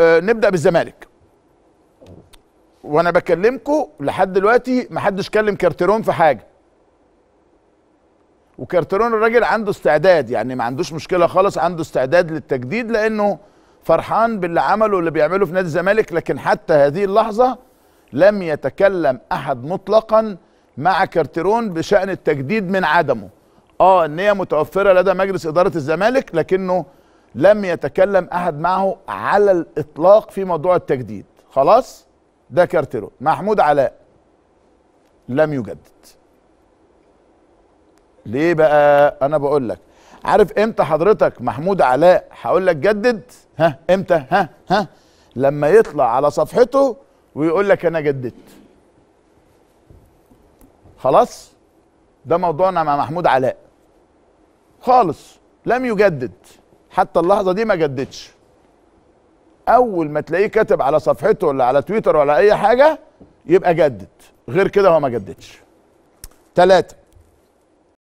آه، نبدا بالزمالك وانا بكلمكم لحد دلوقتي ما حدش كلم كارتيرون في حاجه وكارتيرون الراجل عنده استعداد يعني ما عندوش مشكله خالص عنده استعداد للتجديد لانه فرحان باللي عمله واللي بيعمله في نادي الزمالك لكن حتى هذه اللحظه لم يتكلم احد مطلقا مع كارتيرون بشان التجديد من عدمه اه النيه متوفره لدى مجلس اداره الزمالك لكنه لم يتكلم احد معه على الاطلاق في موضوع التجديد خلاص ده كارتيرو محمود علاء لم يجدد ليه بقى انا بقول لك عارف امتى حضرتك محمود علاء هقول لك جدد ها امتى ها ها لما يطلع على صفحته ويقول لك انا جددت خلاص ده موضوعنا مع محمود علاء خالص لم يجدد حتى اللحظه دي ما جددش اول ما تلاقيه كاتب على صفحته ولا على تويتر ولا اي حاجه يبقى جدد غير كده هو ما جددش ثلاثه